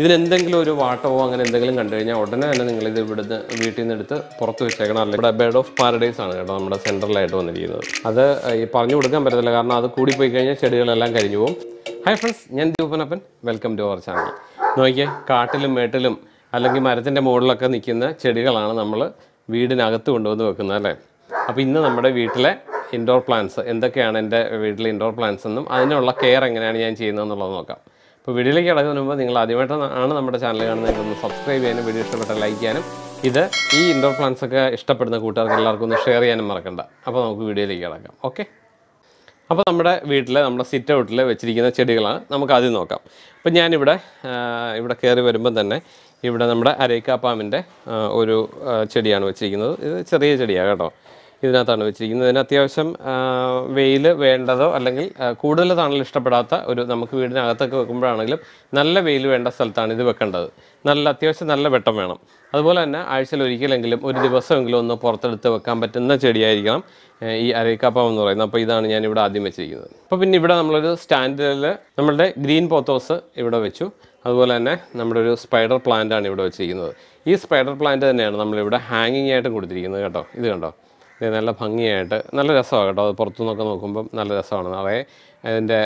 ഇതിനെന്തെങ്കിലും ഒരു വാട്ടവോ അങ്ങനെ എന്തെങ്കിലും കണ്ടു കഴിഞ്ഞാൽ ഉടനെ തന്നെ നിങ്ങൾ ഇത് ഇവിടുന്ന് വീട്ടിൽ നിന്ന് എടുത്ത് പുറത്ത് വെച്ചേക്കണം അല്ലെങ്കിൽ ഇവിടെ ബെഡ് ഓഫ് പാരഡൈസ് ആണ് കേട്ടോ നമ്മുടെ സെൻറ്ററിലായിട്ട് വന്നിരിക്കുന്നത് അത് ഈ പറഞ്ഞു കൊടുക്കാൻ പറ്റത്തില്ല കാരണം അത് കൂടിപ്പോയി കഴിഞ്ഞാൽ ചെടികളെല്ലാം കരിഞ്ഞു പോകും ഹായ് ഫ്രണ്ട്സ് ഞാൻ ദീപനപ്പൻ വെൽക്കം ടു അവർ ചാനൽ നോക്കിയേ കാട്ടിലും മേട്ടിലും അല്ലെങ്കിൽ മരത്തിൻ്റെ മുകളിലൊക്കെ നിൽക്കുന്ന ചെടികളാണ് നമ്മൾ വീടിനകത്ത് കൊണ്ടുവന്ന് വെക്കുന്നത് അല്ലേ അപ്പോൾ ഇന്ന് നമ്മുടെ വീട്ടിലെ ഇൻഡോർ പ്ലാന്റ്സ് എന്തൊക്കെയാണ് എൻ്റെ വീട്ടിലെ ഇൻഡോർ പ്ലാന്റ്സ് എന്നും അതിനുള്ള കെയർ എങ്ങനെയാണ് ഞാൻ ചെയ്യുന്നതെന്നുള്ളത് നോക്കാം അപ്പോൾ വീഡിയോയിലേക്ക് കടക്കുന്നതിന് മുമ്പ് നിങ്ങൾ ആദ്യമായിട്ട് ആണ് നമ്മുടെ ചാനൽ കാണുന്നതെങ്കിൽ ഒന്ന് സബ്സ്ക്രൈബ് ചെയ്യാനും വീഡിയോ ഇഷ്ടപ്പെട്ട ലൈക്ക് ചെയ്യാനും ഇത് ഈ ഇൻഡോർ പ്ലാന്റ്സ് ഒക്കെ ഇഷ്ടപ്പെടുന്ന കൂട്ടുകാർക്ക് എല്ലാവർക്കും ഒന്ന് ഷെയർ ചെയ്യാനും മറക്കണ്ട അപ്പോൾ നമുക്ക് വീഡിയോയിലേക്ക് ഇടക്കാം ഓക്കെ അപ്പോൾ നമ്മുടെ വീട്ടിൽ നമ്മുടെ സിറ്റ് ഔട്ടിൽ വെച്ചിരിക്കുന്ന ചെടികളാണ് നമുക്ക് ആദ്യം നോക്കാം അപ്പോൾ ഞാനിവിടെ ഇവിടെ കയറി വരുമ്പോൾ തന്നെ ഇവിടെ നമ്മുടെ അരേക്കാപ്പാമിൻ്റെ ഒരു ചെടിയാണ് വെച്ചിരിക്കുന്നത് ഇത് ചെറിയ ചെടിയാണ് കേട്ടോ ഇതിനകത്താണ് വെച്ചിരിക്കുന്നത് ഇതിന് അത്യാവശ്യം വെയിൽ വേണ്ടതോ അല്ലെങ്കിൽ കൂടുതൽ തണൽ ഇഷ്ടപ്പെടാത്ത ഒരു നമുക്ക് വീടിനകത്തൊക്കെ വെക്കുമ്പോഴാണെങ്കിലും നല്ല വെയിൽ വേണ്ട സ്ഥലത്താണ് ഇത് വെക്കേണ്ടത് നല്ല അത്യാവശ്യം നല്ല വെട്ടം വേണം അതുപോലെ തന്നെ ആഴ്ചയിൽ ഒരിക്കലെങ്കിലും ഒരു ദിവസമെങ്കിലും ഒന്ന് പുറത്തെടുത്ത് വെക്കാൻ പറ്റുന്ന ചെടിയായിരിക്കണം ഈ അരയിക്കാപ്പം എന്ന് പറയുന്നത് അപ്പോൾ ഇതാണ് ഞാൻ ഇവിടെ ആദ്യം വെച്ചിരിക്കുന്നത് അപ്പോൾ പിന്നെ ഇവിടെ നമ്മളൊരു സ്റ്റാൻഡിൽ നമ്മളുടെ ഗ്രീൻ പോത്തോസ് ഇവിടെ വെച്ചു അതുപോലെ തന്നെ നമ്മുടെ ഒരു സ്പൈഡർ പ്ലാന്റ് ആണ് ഇവിടെ വെച്ചിരിക്കുന്നത് ഈ സ്പൈഡർ പ്ലാന്റ് തന്നെയാണ് നമ്മളിവിടെ ഹാങ്ങിങ് ആയിട്ട് കൊടുത്തിരിക്കുന്നത് കേട്ടോ ഇത് കണ്ടോ നല്ല ഭംഗിയായിട്ട് നല്ല രസമാണ് കേട്ടോ അത് പുറത്തുനിന്നൊക്കെ നോക്കുമ്പം നല്ല രസമാണ് നിറയെ അതിൻ്റെ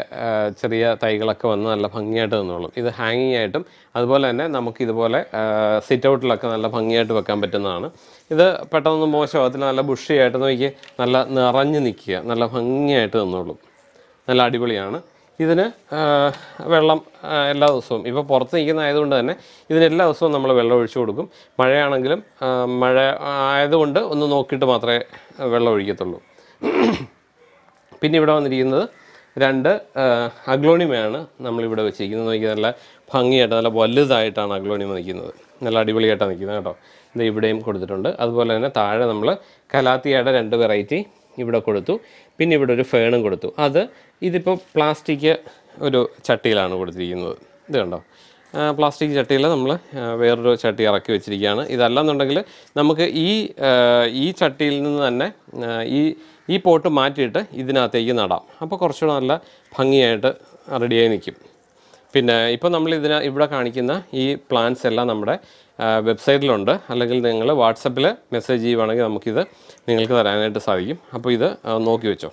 ചെറിയ തൈകളൊക്കെ വന്ന് നല്ല ഭംഗിയായിട്ട് നിന്നോളും ഇത് ഹാങ്ങിങ് ആയിട്ടും അതുപോലെ തന്നെ നമുക്ക് ഇതുപോലെ സിറ്റ് ഔട്ടിലൊക്കെ നല്ല ഭംഗിയായിട്ട് വെക്കാൻ പറ്റുന്നതാണ് ഇത് പെട്ടെന്ന് മോശമാകത്തില്ല നല്ല ബുഷിയായിട്ട് നോക്കി നല്ല നിറഞ്ഞു നിൽക്കുക നല്ല ഭംഗിയായിട്ട് നിന്നോളും നല്ല അടിപൊളിയാണ് ഇതിന് വെള്ളം എല്ലാ ദിവസവും ഇപ്പോൾ പുറത്ത് നിൽക്കുന്ന ആയതുകൊണ്ട് തന്നെ ഇതിന് എല്ലാ ദിവസവും നമ്മൾ വെള്ളം ഒഴിച്ചു കൊടുക്കും മഴയാണെങ്കിലും മഴ ആയതുകൊണ്ട് ഒന്ന് നോക്കിയിട്ട് മാത്രമേ വെള്ളം ഒഴിക്കത്തുള്ളൂ പിന്നെ ഇവിടെ വന്നിരിക്കുന്നത് രണ്ട് അഗ്ലോണിമയാണ് നമ്മളിവിടെ വെച്ചിരിക്കുന്നത് നോക്കി നല്ല ഭംഗിയായിട്ട് നല്ല വലുതായിട്ടാണ് അഗ്ലോണിമ നിൽക്കുന്നത് നല്ല അടിപൊളിയായിട്ടാണ് നിൽക്കുന്നത് കേട്ടോ ഇത് ഇവിടെയും കൊടുത്തിട്ടുണ്ട് അതുപോലെ തന്നെ താഴെ നമ്മൾ കലാത്തിയയുടെ രണ്ട് വെറൈറ്റി ഇവിടെ കൊടുത്തു പിന്നെ ഇവിടെ ഒരു ഫേണും കൊടുത്തു അത് ഇതിപ്പോൾ പ്ലാസ്റ്റിക് ഒരു ചട്ടിയിലാണ് കൊടുത്തിരിക്കുന്നത് ഇത് കണ്ടോ പ്ലാസ്റ്റിക് ചട്ടിയിൽ നമ്മൾ വേറൊരു ചട്ടി ഇറക്കി വെച്ചിരിക്കുകയാണ് ഇതല്ലെന്നുണ്ടെങ്കിൽ നമുക്ക് ഈ ഈ ചട്ടിയിൽ നിന്ന് തന്നെ ഈ ഈ പോട്ട് മാറ്റിയിട്ട് ഇതിനകത്തേക്ക് നടാം അപ്പോൾ കുറച്ചുകൂടെ നല്ല ഭംഗിയായിട്ട് റെഡിയായി നിൽക്കും പിന്നെ ഇപ്പോൾ നമ്മൾ ഇതിന് ഇവിടെ കാണിക്കുന്ന ഈ പ്ലാൻസ് എല്ലാം നമ്മുടെ വെബ്സൈറ്റിലുണ്ട് അല്ലെങ്കിൽ നിങ്ങൾ വാട്സപ്പിൽ മെസ്സേജ് ചെയ്യുവാണെങ്കിൽ നമുക്കിത് നിങ്ങൾക്ക് തരാനായിട്ട് സാധിക്കും അപ്പോൾ ഇത് നോക്കി വെച്ചോ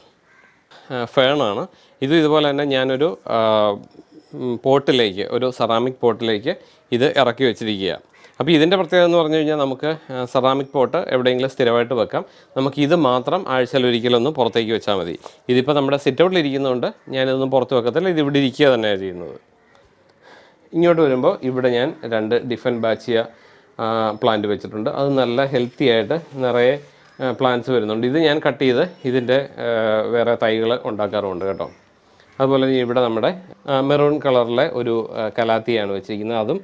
ഫേണാണ് ഇത് ഇതുപോലെ തന്നെ ഞാനൊരു പോട്ടിലേക്ക് ഒരു സെറാമിക് പോട്ടിലേക്ക് ഇത് ഇറക്കി വെച്ചിരിക്കുക അപ്പോൾ ഇതിൻ്റെ പ്രത്യേകത എന്ന് പറഞ്ഞു കഴിഞ്ഞാൽ നമുക്ക് സെറാമിക് പോട്ട് എവിടെയെങ്കിലും സ്ഥിരമായിട്ട് വെക്കാം നമുക്ക് ഇത് മാത്രം ആഴ്ചയിൽ ഒരിക്കലൊന്ന് പുറത്തേക്ക് വെച്ചാൽ മതി ഇതിപ്പോൾ നമ്മുടെ സിറ്റൗട്ടിലിരിക്കുന്നതുകൊണ്ട് ഞാനിതൊന്നും പുറത്ത് വെക്കത്തില്ല ഇത് ഇവിടെ ഇരിക്കുക തന്നെയാണ് ചെയ്യുന്നത് ഇങ്ങോട്ട് വരുമ്പോൾ ഇവിടെ ഞാൻ രണ്ട് ഡിഫൻ ബാച്ചിയ പ്ലാന്റ് വെച്ചിട്ടുണ്ട് അത് നല്ല ഹെൽത്തി ആയിട്ട് നിറയെ പ്ലാന്റ്സ് വരുന്നുണ്ട് ഇത് ഞാൻ കട്ട് ചെയ്ത് ഇതിൻ്റെ വേറെ തൈകൾ ഉണ്ടാക്കാറുമുണ്ട് കേട്ടോ അതുപോലെ ഇവിടെ നമ്മുടെ മെറൂൺ കളറിലെ ഒരു കലാത്തിയാണ് വെച്ചിരിക്കുന്നത് അതും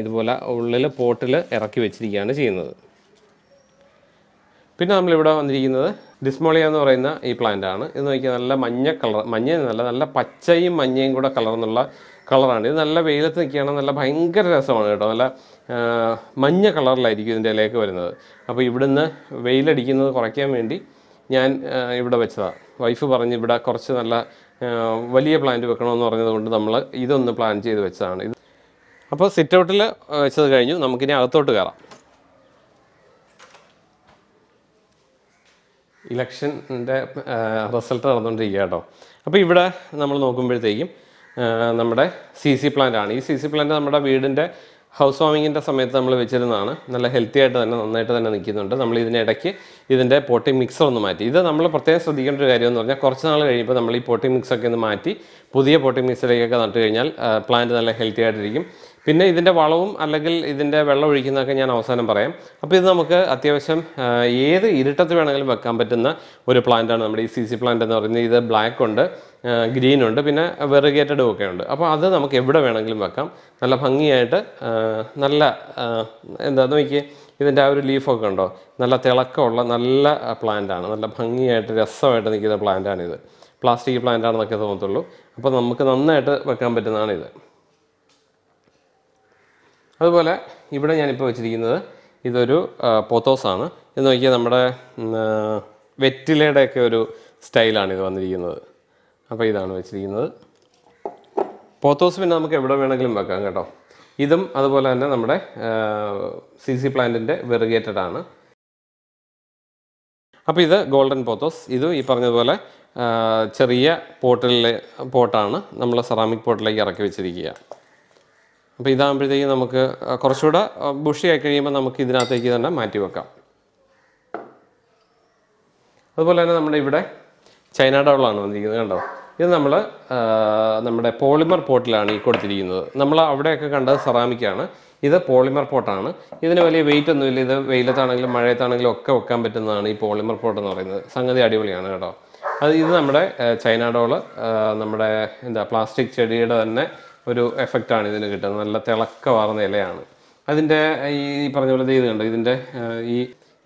ഇതുപോലെ ഉള്ളിൽ പോട്ടിൽ ഇറക്കി വെച്ചിരിക്കുകയാണ് ചെയ്യുന്നത് പിന്നെ നമ്മളിവിടെ വന്നിരിക്കുന്നത് ഡിസ്മോളിയ എന്ന് പറയുന്ന ഈ പ്ലാന്റ് ആണ് ഇത് നോക്കിയാൽ നല്ല മഞ്ഞ കളർ മഞ്ഞ നല്ല നല്ല പച്ചയും മഞ്ഞയും കൂടെ കളർന്നുള്ള കളറാണ് ഇത് നല്ല വെയിലത്ത് നിൽക്കുകയാണ് നല്ല ഭയങ്കര രസമാണ് കേട്ടോ നല്ല മഞ്ഞ കളറിലായിരിക്കും ഇതിൻ്റെ ഇലയൊക്കെ വരുന്നത് അപ്പോൾ ഇവിടുന്ന് വെയിലടിക്കുന്നത് കുറയ്ക്കാൻ വേണ്ടി ഞാൻ ഇവിടെ വെച്ചതാണ് വൈഫ് പറഞ്ഞ് ഇവിടെ കുറച്ച് നല്ല വലിയ പ്ലാന്റ് വെക്കണമെന്ന് പറഞ്ഞതുകൊണ്ട് നമ്മൾ ഇതൊന്ന് പ്ലാൻ ചെയ്ത് വെച്ചതാണ് ഇത് അപ്പോൾ സിറ്റ് ഔട്ടിൽ വെച്ചത് കഴിഞ്ഞു നമുക്കിനി അകത്തോട്ട് കയറാം ഇലക്ഷൻ്റെ റിസൾട്ട് നടന്നുകൊണ്ടിരിക്കുക കേട്ടോ അപ്പോൾ ഇവിടെ നമ്മൾ നോക്കുമ്പോഴത്തേക്കും നമ്മുടെ സി സി പ്ലാന്റ് ആണ് ഈ സി സി പ്ലാന്റ് നമ്മുടെ വീടിൻ്റെ ഹൗസ് വാമിങ്ങിൻ്റെ സമയത്ത് നമ്മൾ വെച്ചിരുന്നതാണ് നല്ല ഹെൽത്തി ആയിട്ട് തന്നെ നന്നായിട്ട് തന്നെ നിൽക്കുന്നുണ്ട് നമ്മൾ ഇതിനിടയ്ക്ക് ഇതിൻ്റെ പോട്ടിംഗ് മിക്സർ ഒന്ന് മാറ്റി ഇത് നമ്മൾ പ്രത്യേകം ശ്രദ്ധിക്കേണ്ട ഒരു കാര്യമെന്ന് എന്ന് പറഞ്ഞാൽ കുറച്ച് നാൾ കഴിയുമ്പോൾ നമ്മൾ ഈ പോട്ടിംഗ് മിക്സൊക്കെ ഒന്ന് മാറ്റി പുതിയ പോട്ടിംഗ് മിക്സിലേക്കൊക്കെ നട്ടു കഴിഞ്ഞാൽ പ്ലാന്റ് നല്ല ഹെൽത്തി ആയിട്ടിരിക്കും പിന്നെ ഇതിൻ്റെ വളവും അല്ലെങ്കിൽ ഇതിൻ്റെ വെള്ളം ഒഴിക്കുന്നതൊക്കെ ഞാൻ അവസാനം പറയാം അപ്പോൾ ഇത് നമുക്ക് അത്യാവശ്യം ഏത് ഇരുട്ടത്ത് വേണമെങ്കിലും വെക്കാൻ പറ്റുന്ന ഒരു പ്ലാന്റാണ് നമ്മുടെ ഈ സി സി പ്ലാന്റ് എന്ന് പറയുന്നത് ഇത് ബ്ലാക്ക് ഉണ്ട് ഗ്രീൻ ഉണ്ട് പിന്നെ വെറുഗേറ്റഡും ഒക്കെ ഉണ്ട് അപ്പോൾ അത് നമുക്ക് എവിടെ വേണമെങ്കിലും വെക്കാം നല്ല ഭംഗിയായിട്ട് നല്ല എന്താ നോക്കി ഇതിൻ്റെ ആ ഒരു ലീഫൊക്കെ ഉണ്ടോ നല്ല തിളക്കമുള്ള നല്ല പ്ലാന്റാണ് നല്ല ഭംഗിയായിട്ട് രസമായിട്ട് നിൽക്കുന്ന പ്ലാന്റാണിത് പ്ലാസ്റ്റിക് പ്ലാന്റ് ആണെന്നൊക്കെ തോന്നത്തുള്ളൂ അപ്പോൾ നമുക്ക് നന്നായിട്ട് വെക്കാൻ പറ്റുന്നതാണിത് അതുപോലെ ഇവിടെ ഞാനിപ്പോൾ വെച്ചിരിക്കുന്നത് ഇതൊരു ആണ് ഇത് നോക്കിയാൽ നമ്മുടെ വെറ്റിലയുടെയൊക്കെ ഒരു സ്റ്റൈലാണ് ഇത് വന്നിരിക്കുന്നത് അപ്പോൾ ഇതാണ് വെച്ചിരിക്കുന്നത് പോത്തോസ് പിന്നെ നമുക്ക് എവിടെ വേണമെങ്കിലും വെക്കാം കേട്ടോ ഇതും അതുപോലെ തന്നെ നമ്മുടെ സി സി പ്ലാന്റിൻ്റെ വെറുഗേറ്റഡ് ആണ് അപ്പോൾ ഇത് ഗോൾഡൻ പോത്തോസ് ഇത് ഈ പറഞ്ഞതുപോലെ ചെറിയ പോട്ടിലെ പോട്ടാണ് നമ്മൾ സെറാമിക് പോട്ടിലേക്ക് ഇറക്കി വെച്ചിരിക്കുക അപ്പോൾ ഇതാകുമ്പോഴത്തേക്കും നമുക്ക് കുറച്ചുകൂടെ ബുഷിയായി കഴിയുമ്പോൾ നമുക്ക് ഇതിനകത്തേക്ക് തന്നെ മാറ്റി വെക്കാം അതുപോലെ തന്നെ നമ്മുടെ ഇവിടെ ചൈന ഡോളാണ് വന്നിരിക്കുന്നത് കണ്ടോ ഇത് നമ്മൾ നമ്മുടെ പോളിമർ പോട്ടിലാണ് ഈ കൊടുത്തിരിക്കുന്നത് നമ്മൾ അവിടെയൊക്കെ കണ്ടത് സെറാമിക്കാണ് ഇത് പോളിമർ പോട്ടാണ് ഇതിന് വലിയ വെയിറ്റ് ഒന്നുമില്ല ഇത് വെയിലത്താണെങ്കിലും മഴയത്താണെങ്കിലും ഒക്കെ വെക്കാൻ പറ്റുന്നതാണ് ഈ പോളിമർ പോട്ട് എന്ന് പറയുന്നത് സംഗതി അടിപൊളിയാണ് കേട്ടോ അത് ഇത് നമ്മുടെ ചൈന ഡോള് നമ്മുടെ എന്താ പ്ലാസ്റ്റിക് ചെടിയുടെ തന്നെ ഒരു എഫക്റ്റാണ് ഇതിന് കിട്ടുന്നത് നല്ല തിളക്കമാർന്ന ഇലയാണ് അതിൻ്റെ ഈ പറഞ്ഞ പോലെ ഇത് കണ്ടോ ഇതിൻ്റെ ഈ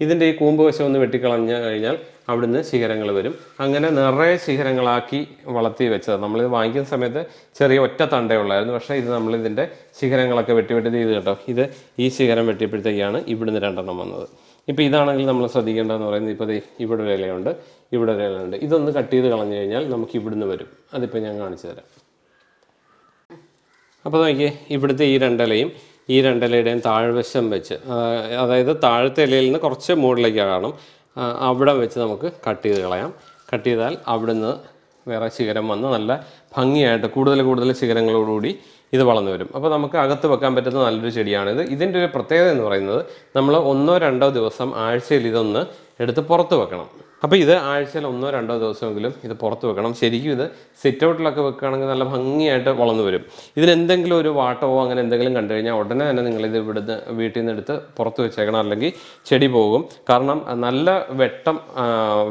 ഇതിൻ്റെ ഈ കൂമ്പ് വശം ഒന്ന് വെട്ടിക്കളഞ്ഞ് കഴിഞ്ഞാൽ അവിടുന്ന് ശിഖരങ്ങൾ വരും അങ്ങനെ നിറയെ ശിഖരങ്ങളാക്കി വളർത്തി വെച്ചത് ഇത് വാങ്ങിക്കുന്ന സമയത്ത് ചെറിയ ഒറ്റ തണ്ടയുള്ളായിരുന്നു പക്ഷേ ഇത് നമ്മൾ ഇതിൻ്റെ ശിഖരങ്ങളൊക്കെ വെട്ടി വെട്ടി ചെയ്ത് കേട്ടോ ഇത് ഈ ശിഖരം വെട്ടിയപ്പോഴത്തേക്കാണ് ഇവിടുന്ന് രണ്ടെണ്ണം വന്നത് ഇപ്പോൾ ഇതാണെങ്കിൽ നമ്മൾ ശ്രദ്ധിക്കേണ്ടതെന്ന് പറയുന്നത് ഇപ്പോൾ ഇവിടെ ഒരു ഇലയുണ്ട് ഇവിടെ ഒരു ഇലയുണ്ട് ഇതൊന്ന് കട്ട് ചെയ്ത് കളഞ്ഞു കഴിഞ്ഞാൽ നമുക്ക് ഇവിടുന്ന് വരും അതിപ്പോൾ ഞാൻ കാണിച്ചു തരാം അപ്പോൾ നോക്കിയേ ഇവിടുത്തെ ഈ രണ്ടിലയും ഈ രണ്ടിലയുടെയും താഴ്വശം വെച്ച് അതായത് താഴത്തെ ഇലയിൽ നിന്ന് കുറച്ച് മുകളിലേക്ക് കാണും അവിടെ വെച്ച് നമുക്ക് കട്ട് ചെയ്ത് കളയാം കട്ട് ചെയ്താൽ നിന്ന് വേറെ ശിഖരം വന്ന് നല്ല ഭംഗിയായിട്ട് കൂടുതൽ കൂടുതൽ ശിഖരങ്ങളോടുകൂടി ഇത് വളർന്നു വരും അപ്പോൾ നമുക്ക് അകത്ത് വെക്കാൻ പറ്റുന്ന നല്ലൊരു ചെടിയാണിത് ഇതിൻ്റെ ഒരു പ്രത്യേകത എന്ന് പറയുന്നത് നമ്മൾ ഒന്നോ രണ്ടോ ദിവസം ആഴ്ചയിൽ ഇതൊന്ന് എടുത്ത് പുറത്ത് വെക്കണം അപ്പോൾ ഇത് ആഴ്ചയിൽ ഒന്നോ രണ്ടോ ദിവസമെങ്കിലും ഇത് പുറത്ത് വെക്കണം ശരിക്കും ഇത് സിറ്റ് ഔട്ടിലൊക്കെ വെക്കുകയാണെങ്കിൽ നല്ല ഭംഗിയായിട്ട് വളർന്നു വരും ഇതിനെന്തെങ്കിലും ഒരു വാട്ടമോ അങ്ങനെ എന്തെങ്കിലും കണ്ടു കഴിഞ്ഞാൽ ഉടനെ തന്നെ നിങ്ങളിത് ഇവിടുന്ന് വീട്ടിൽ നിന്ന് എടുത്ത് പുറത്ത് വെച്ചേക്കണം അല്ലെങ്കിൽ ചെടി പോകും കാരണം നല്ല വെട്ടം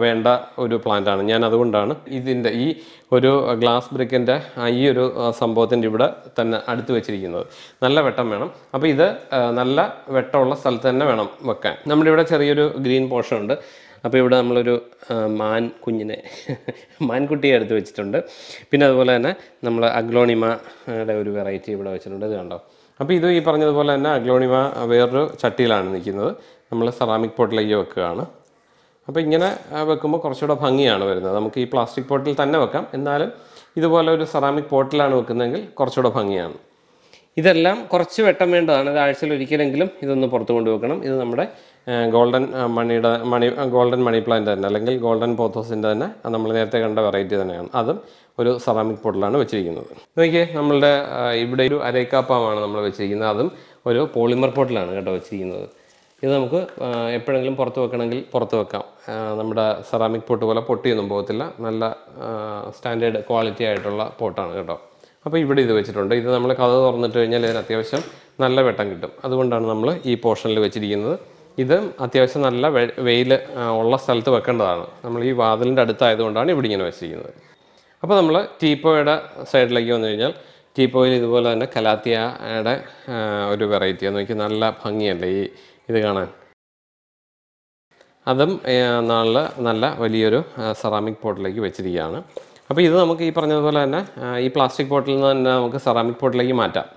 വേണ്ട ഒരു പ്ലാന്റാണ് ഞാൻ അതുകൊണ്ടാണ് ഇതിൻ്റെ ഈ ഒരു ഗ്ലാസ് ബ്രിക്കിൻ്റെ ഈ ഒരു സംഭവത്തിൻ്റെ ഇവിടെ തന്നെ അടുത്ത് വെച്ചിരിക്കുന്നത് നല്ല വെട്ടം വേണം അപ്പോൾ ഇത് നല്ല വെട്ടമുള്ള സ്ഥലത്ത് തന്നെ വേണം വെക്കാൻ നമ്മുടെ ഇവിടെ ചെറിയൊരു ഗ്രീൻ പോർഷൻ ഉണ്ട് അപ്പോൾ ഇവിടെ നമ്മളൊരു മാൻ കുഞ്ഞിനെ മാൻകുട്ടിയെ എടുത്ത് വെച്ചിട്ടുണ്ട് പിന്നെ അതുപോലെ തന്നെ നമ്മൾ അഗ്ലോണിമയുടെ ഒരു വെറൈറ്റി ഇവിടെ വെച്ചിട്ടുണ്ട് ഇത് കണ്ടോ അപ്പോൾ ഇത് ഈ പറഞ്ഞതുപോലെ തന്നെ അഗ്ലോണിമ വേറൊരു ചട്ടിയിലാണ് നിൽക്കുന്നത് നമ്മൾ സെറാമിക് പോട്ടിലേക്ക് വെക്കുകയാണ് അപ്പോൾ ഇങ്ങനെ വെക്കുമ്പോൾ കുറച്ചുകൂടെ ഭംഗിയാണ് വരുന്നത് നമുക്ക് ഈ പ്ലാസ്റ്റിക് പോട്ടിൽ തന്നെ വെക്കാം എന്നാലും ഇതുപോലെ ഒരു സെറാമിക് പോട്ടിലാണ് വെക്കുന്നതെങ്കിൽ കുറച്ചുകൂടെ ഭംഗിയാണ് ഇതെല്ലാം കുറച്ച് വെട്ടം വേണ്ടതാണ് ഇത് ആഴ്ചയിൽ ഒരിക്കലെങ്കിലും ഇതൊന്ന് പുറത്തു കൊണ്ടുവെക്കണം ഇത് നമ്മുടെ ഗോൾഡൻ മണിയുടെ മണി ഗോൾഡൻ മണി പ്ലാന്റ് തന്നെ അല്ലെങ്കിൽ ഗോൾഡൻ പോത്തോസിൻ്റെ തന്നെ നമ്മൾ നേരത്തെ കണ്ട വെറൈറ്റി തന്നെയാണ് അതും ഒരു സെറാമിക് പോട്ടിലാണ് വെച്ചിരിക്കുന്നത് നോക്കിയേ നമ്മളുടെ ഇവിടെ ഒരു അരേക്കാപ്പമാണ് നമ്മൾ വെച്ചിരിക്കുന്നത് അതും ഒരു പോളിമർ പോട്ടിലാണ് കേട്ടോ വെച്ചിരിക്കുന്നത് ഇത് നമുക്ക് എപ്പോഴെങ്കിലും പുറത്ത് വെക്കണമെങ്കിൽ പുറത്ത് വെക്കാം നമ്മുടെ സെറാമിക് പോട്ട് പോലെ പൊട്ടിയൊന്നും പോകത്തില്ല നല്ല സ്റ്റാൻഡേർഡ് ക്വാളിറ്റി ആയിട്ടുള്ള പോട്ടാണ് കേട്ടോ അപ്പോൾ ഇവിടെ ഇത് വെച്ചിട്ടുണ്ട് ഇത് നമ്മൾ കഥ തുറന്നിട്ട് കഴിഞ്ഞാൽ ഇതിന് അത്യാവശ്യം നല്ല വെട്ടം കിട്ടും അതുകൊണ്ടാണ് നമ്മൾ ഈ പോർഷനിൽ വെച്ചിരിക്കുന്നത് ഇത് അത്യാവശ്യം നല്ല വെയിൽ ഉള്ള സ്ഥലത്ത് വെക്കേണ്ടതാണ് നമ്മൾ ഈ വാതിലിൻ്റെ അടുത്തായതുകൊണ്ടാണ് ഇവിടെ ഇങ്ങനെ വെച്ചിരിക്കുന്നത് അപ്പോൾ നമ്മൾ ടീപ്പോയുടെ സൈഡിലേക്ക് വന്നു കഴിഞ്ഞാൽ ടീപ്പോയിൽ ഇതുപോലെ തന്നെ കലാത്തിയയുടെ ഒരു വെറൈറ്റി എന്ന് നോക്കി നല്ല ഭംഗിയല്ലേ ഈ ഇത് കാണാൻ അതും നല്ല നല്ല വലിയൊരു സെറാമിക് പോട്ടിലേക്ക് വെച്ചിരിക്കുകയാണ് അപ്പോൾ ഇത് നമുക്ക് ഈ പറഞ്ഞതുപോലെ തന്നെ ഈ പ്ലാസ്റ്റിക് പോട്ടിൽ നിന്ന് തന്നെ നമുക്ക് സെറാമിക് പോട്ടിലേക്ക് മാറ്റാം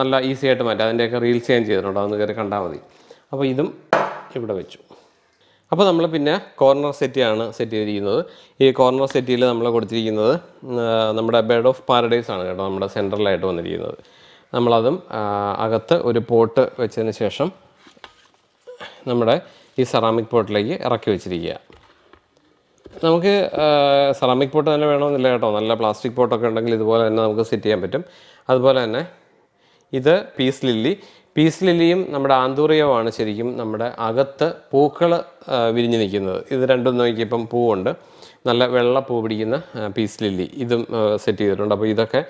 നല്ല ഈസി ആയിട്ട് മാറ്റാം അതിൻ്റെയൊക്കെ റീൽസ് ചെയ്യാൻ ചെയ്തിട്ടുണ്ട് അതൊന്ന് കയറി കണ്ടാൽ മതി അപ്പോൾ ഇതും ഇവിടെ വെച്ചു അപ്പോൾ നമ്മൾ പിന്നെ കോർണർ സെറ്റിയാണ് സെറ്റ് ചെയ്തിരിക്കുന്നത് ഈ കോർണർ സെറ്റിയിൽ നമ്മൾ കൊടുത്തിരിക്കുന്നത് നമ്മുടെ ബെഡ് ഓഫ് പാരഡൈസ് ആണ് കേട്ടോ നമ്മുടെ സെൻറ്ററിലായിട്ട് വന്നിരിക്കുന്നത് നമ്മളതും അകത്ത് ഒരു പോട്ട് വെച്ചതിന് ശേഷം നമ്മുടെ ഈ സെറാമിക് പോട്ടിലേക്ക് ഇറക്കി വെച്ചിരിക്കുക നമുക്ക് സെറാമിക് പോട്ട് തന്നെ വേണമെന്നില്ല കേട്ടോ നല്ല പ്ലാസ്റ്റിക് പോട്ടൊക്കെ ഉണ്ടെങ്കിൽ ഇതുപോലെ തന്നെ നമുക്ക് സെറ്റ് ചെയ്യാൻ പറ്റും അതുപോലെ തന്നെ ഇത് പീസ് ലില്ലി പീസ് ലില്ലിയും നമ്മുടെ ആന്തൂറിയവുമാണ് ശരിക്കും നമ്മുടെ അകത്ത് പൂക്കൾ വിരിഞ്ഞു നിൽക്കുന്നത് ഇത് രണ്ടും നോക്കിയപ്പം പൂവുണ്ട് നല്ല വെള്ള പൂ പിടിക്കുന്ന പീസ് ലില്ലി ഇതും സെറ്റ് ചെയ്തിട്ടുണ്ട് അപ്പോൾ ഇതൊക്കെ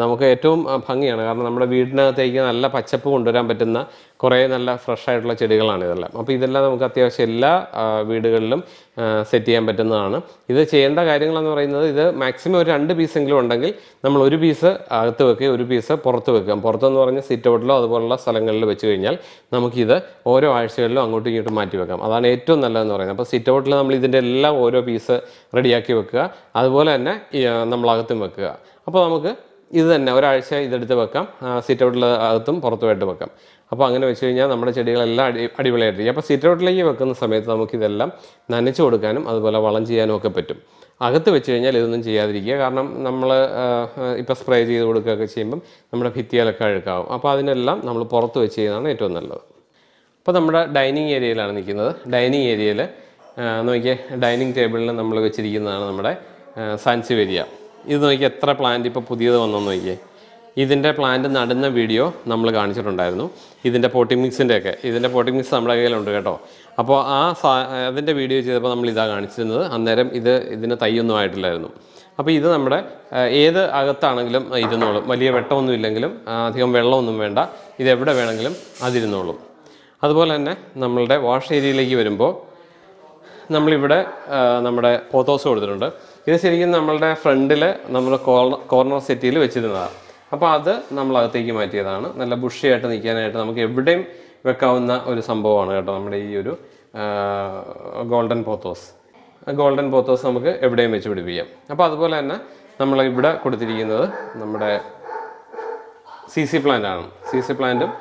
നമുക്ക് ഏറ്റവും ഭംഗിയാണ് കാരണം നമ്മുടെ വീടിനകത്തേക്ക് നല്ല പച്ചപ്പ് കൊണ്ടുവരാൻ പറ്റുന്ന കുറേ നല്ല ഫ്രഷ് ആയിട്ടുള്ള ചെടികളാണ് ഇതെല്ലാം അപ്പോൾ ഇതെല്ലാം നമുക്ക് അത്യാവശ്യം എല്ലാ വീടുകളിലും സെറ്റ് ചെയ്യാൻ പറ്റുന്നതാണ് ഇത് ചെയ്യേണ്ട കാര്യങ്ങളെന്ന് പറയുന്നത് ഇത് മാക്സിമം ഒരു രണ്ട് പീസെങ്കിലും ഉണ്ടെങ്കിൽ നമ്മൾ ഒരു പീസ് അകത്ത് വെക്കുക ഒരു പീസ് പുറത്ത് വെക്കാം പുറത്തെന്ന് പറഞ്ഞ് സിറ്റ് ഔട്ടിലോ അതുപോലുള്ള സ്ഥലങ്ങളിൽ വെച്ച് കഴിഞ്ഞാൽ നമുക്കിത് ഓരോ ആഴ്ചകളിലും അങ്ങോട്ടും ഇങ്ങോട്ടും മാറ്റി വെക്കാം അതാണ് ഏറ്റവും നല്ലതെന്ന് പറയുന്നത് അപ്പോൾ സിറ്റ് ഔട്ടിൽ നമ്മൾ ഇതിൻ്റെ എല്ലാം ഓരോ പീസ് റെഡിയാക്കി വെക്കുക അതുപോലെ തന്നെ നമ്മളകത്തും വെക്കുക അപ്പോൾ നമുക്ക് ഇത് തന്നെ ഒരാഴ്ച ഇതെടുത്ത് വെക്കാം സിറ്റ് ഔട്ടിൽ അകത്തും പുറത്തുമായിട്ട് വെക്കാം അപ്പോൾ അങ്ങനെ വെച്ച് കഴിഞ്ഞാൽ നമ്മുടെ ചെടികളെല്ലാം അടി അടിപൊളിയായിട്ടിരിക്കും അപ്പോൾ സിറ്റ് ഔട്ടിലേക്ക് വെക്കുന്ന സമയത്ത് നമുക്കിതെല്ലാം നനച്ചു കൊടുക്കാനും അതുപോലെ വളം ചെയ്യാനും ഒക്കെ പറ്റും അകത്ത് വെച്ച് കഴിഞ്ഞാൽ ഇതൊന്നും ചെയ്യാതിരിക്കുക കാരണം നമ്മൾ ഇപ്പോൾ സ്പ്രേ ചെയ്ത് കൊടുക്കുകയൊക്കെ ചെയ്യുമ്പം നമ്മുടെ ഭിത്തിയിലൊക്കെ അഴുക്കാവും അപ്പോൾ അതിനെല്ലാം നമ്മൾ പുറത്ത് വെച്ച് ചെയ്യുന്നതാണ് ഏറ്റവും നല്ലത് അപ്പോൾ നമ്മുടെ ഡൈനിങ് ഏരിയയിലാണ് നിൽക്കുന്നത് ഡൈനിങ് ഏരിയയിൽ നോക്കിയാൽ ഡൈനിങ് ടേബിളിൽ നമ്മൾ വെച്ചിരിക്കുന്നതാണ് നമ്മുടെ സാൻസിവേരിയ ഇത് നോക്കി എത്ര പ്ലാന്റ് ഇപ്പോൾ പുതിയത് വന്നെന്ന് നോക്കിയേ ഇതിൻ്റെ പ്ലാന്റ് നടുന്ന വീഡിയോ നമ്മൾ കാണിച്ചിട്ടുണ്ടായിരുന്നു ഇതിൻ്റെ പോട്ടിംഗ് മിക്സിൻ്റെ ഒക്കെ ഇതിൻ്റെ പോട്ടിംഗ് മിക്സ് നമ്മുടെ കയ്യിലുണ്ട് കേട്ടോ അപ്പോൾ ആ സാ അതിൻ്റെ വീഡിയോ ചെയ്തപ്പോൾ നമ്മൾ ഇതാ കാണിച്ചിരുന്നത് അന്നേരം ഇത് ഇതിന് തൈയൊന്നും ആയിട്ടില്ലായിരുന്നു അപ്പോൾ ഇത് നമ്മുടെ ഏത് അകത്താണെങ്കിലും ഇരുന്നോളും വലിയ വെട്ടമൊന്നും ഇല്ലെങ്കിലും അധികം വെള്ളമൊന്നും വേണ്ട ഇത് എവിടെ വേണമെങ്കിലും അതിരുന്നോളും അതുപോലെ തന്നെ നമ്മളുടെ വാഷ് ഏരിയയിലേക്ക് വരുമ്പോൾ നമ്മളിവിടെ നമ്മുടെ പോത്തോസ് കൊടുത്തിട്ടുണ്ട് ഇത് ശരിക്കും നമ്മളുടെ ഫ്രണ്ടിൽ നമ്മൾ കോർണർ സെറ്റിയിൽ വെച്ചിരുന്നതാണ് അപ്പോൾ അത് നമ്മൾ അകത്തേക്ക് മാറ്റിയതാണ് നല്ല ബുഷിയായിട്ട് നിൽക്കാനായിട്ട് നമുക്ക് എവിടെയും വെക്കാവുന്ന ഒരു സംഭവമാണ് കേട്ടോ നമ്മുടെ ഈ ഒരു ഗോൾഡൻ പോത്തോസ് ഗോൾഡൻ പോത്തോസ് നമുക്ക് എവിടെയും വെച്ച് പിടിപ്പിക്കാം അപ്പോൾ അതുപോലെ തന്നെ നമ്മൾ ഇവിടെ കൊടുത്തിരിക്കുന്നത് നമ്മുടെ സി സി പ്ലാന്റാണ് സി സി പ്ലാന്റും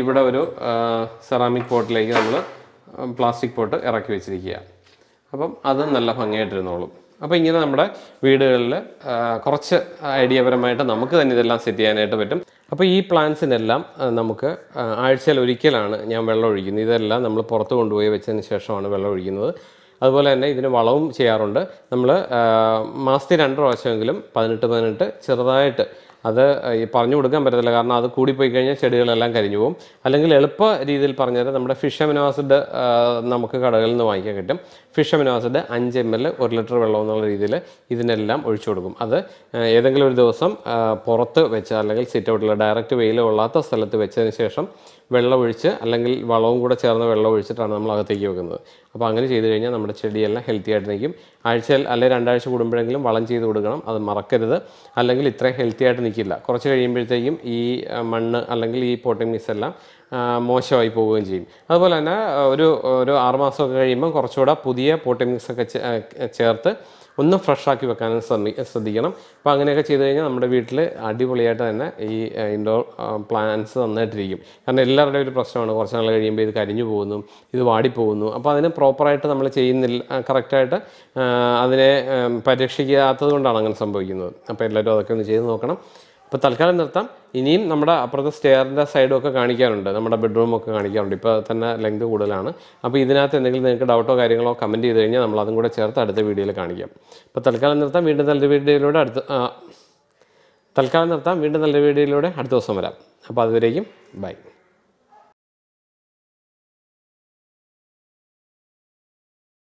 ഇവിടെ ഒരു സെറാമിക് പോട്ടിലേക്ക് നമ്മൾ പ്ലാസ്റ്റിക് പോട്ട് ഇറക്കി വെച്ചിരിക്കുക അപ്പം അത് നല്ല ഭംഗിയായിട്ടിരുന്നോളും അപ്പോൾ ഇങ്ങനെ നമ്മുടെ വീടുകളിൽ കുറച്ച് ഐഡിയപരമായിട്ട് നമുക്ക് തന്നെ ഇതെല്ലാം സെറ്റ് ചെയ്യാനായിട്ട് പറ്റും അപ്പോൾ ഈ പ്ലാന്റ്സിനെല്ലാം നമുക്ക് ആഴ്ചയിൽ ഒരിക്കലാണ് ഞാൻ വെള്ളം ഒഴിക്കുന്നത് ഇതെല്ലാം നമ്മൾ പുറത്ത് കൊണ്ടുപോയി വെച്ചതിന് ശേഷമാണ് വെള്ളം ഒഴിക്കുന്നത് അതുപോലെ തന്നെ ഇതിന് വളവും ചെയ്യാറുണ്ട് നമ്മൾ മാസത്തിൽ രണ്ട് പ്രാവശ്യമെങ്കിലും പതിനെട്ട് പതിനെട്ട് ചെറുതായിട്ട് അത് ഈ പറഞ്ഞു കൊടുക്കാൻ പറ്റത്തില്ല കാരണം അത് കൂടിപ്പോയി കഴിഞ്ഞാൽ ചെടികളെല്ലാം കരിഞ്ഞു പോകും അല്ലെങ്കിൽ എളുപ്പ രീതിയിൽ പറഞ്ഞാൽ നമ്മുടെ ഫിഷ് അമിനോ ആസിഡ് നമുക്ക് കടകളിൽ നിന്ന് വാങ്ങിക്കാൻ കിട്ടും ഫിഷ് അമിനോ ആസിഡ് അഞ്ച് എം എൽ ഒരു ലിറ്റർ വെള്ളം എന്നുള്ള രീതിയിൽ ഇതിനെല്ലാം ഒഴിച്ചു കൊടുക്കും അത് ഏതെങ്കിലും ഒരു ദിവസം പുറത്ത് വെച്ച് അല്ലെങ്കിൽ സിറ്റ് ഔട്ടിൽ ഡയറക്റ്റ് വെയിൽ കൊള്ളാത്ത സ്ഥലത്ത് വെച്ചതിന് ശേഷം വെള്ളം ഒഴിച്ച് അല്ലെങ്കിൽ വളവും കൂടെ ചേർന്ന് വെള്ളം ഒഴിച്ചിട്ടാണ് നമ്മൾ അകത്തേക്ക് വെക്കുന്നത് അപ്പോൾ അങ്ങനെ ചെയ്തു കഴിഞ്ഞാൽ നമ്മുടെ ചെടിയെല്ലാം ഹെൽത്തി ആയിട്ട് നിൽക്കും ആഴ്ചയിൽ അല്ലെങ്കിൽ രണ്ടാഴ്ച കൂടുമ്പോഴെങ്കിലും വളം ചെയ്ത് കൊടുക്കണം അത് മറക്കരുത് അല്ലെങ്കിൽ ഇത്രയും ഹെൽത്തി ആയിട്ട് നിൽക്കില്ല കുറച്ച് കഴിയുമ്പോഴത്തേക്കും ഈ മണ്ണ് അല്ലെങ്കിൽ ഈ പോട്ടിംഗ് മിക്സ് എല്ലാം മോശമായി പോവുകയും ചെയ്യും അതുപോലെ തന്നെ ഒരു ഒരു ആറുമാസമൊക്കെ കഴിയുമ്പോൾ കുറച്ചുകൂടെ പുതിയ പോട്ടി മിക്സ് ഒക്കെ ചേർത്ത് ഒന്ന് ഫ്രഷാക്കി വെക്കാനും ശ്രമി ശ്രദ്ധിക്കണം അപ്പം അങ്ങനെയൊക്കെ ചെയ്ത് കഴിഞ്ഞാൽ നമ്മുടെ വീട്ടിൽ അടിപൊളിയായിട്ട് തന്നെ ഈ ഇൻഡോർ പ്ലാന്റ്സ് നന്നായിട്ടിരിക്കും കാരണം എല്ലാവരുടെയും ഒരു പ്രശ്നമാണ് കുറച്ച് നാൾ കഴിയുമ്പോൾ ഇത് കരിഞ്ഞു പോകുന്നു ഇത് വാടിപ്പോകുന്നു അപ്പോൾ അതിന് പ്രോപ്പറായിട്ട് നമ്മൾ ചെയ്യുന്നില്ല കറക്റ്റായിട്ട് അതിനെ പരിരക്ഷിക്കാത്തത് കൊണ്ടാണ് അങ്ങനെ സംഭവിക്കുന്നത് അപ്പോൾ എല്ലാവരും അതൊക്കെ ഒന്ന് ചെയ്ത് നോക്കണം അപ്പോൾ തൽക്കാലം നിർത്താം ഇനിയും നമ്മുടെ അപ്പുറത്തെ സ്റ്റെയറിൻ്റെ സൈഡും ഒക്കെ കാണിക്കാറുണ്ട് നമ്മുടെ ബെഡ്റൂം ഒക്കെ കാണിക്കാറുണ്ട് ഇപ്പോൾ തന്നെ ലെങ്ത് കൂടുതലാണ് അപ്പോൾ ഇതിനകത്ത് എന്തെങ്കിലും നിങ്ങൾക്ക് ഡൗട്ടോ കാര്യങ്ങളോ കമൻറ്റ് ചെയ്ത് കഴിഞ്ഞാൽ നമ്മൾ അതും കൂടെ ചേർത്ത് അടുത്ത വീഡിയോയിൽ കാണിക്കാം അപ്പോൾ തൽക്കാലം നിർത്താം വീണ്ടും നല്ല വീഡിയോയിലൂടെ അടുത്ത തൽക്കാലം നിർത്താം വീണ്ടും നല്ല വീഡിയോയിലൂടെ അടുത്ത ദിവസം വരാം അപ്പോൾ അതുവരേക്കും ബൈ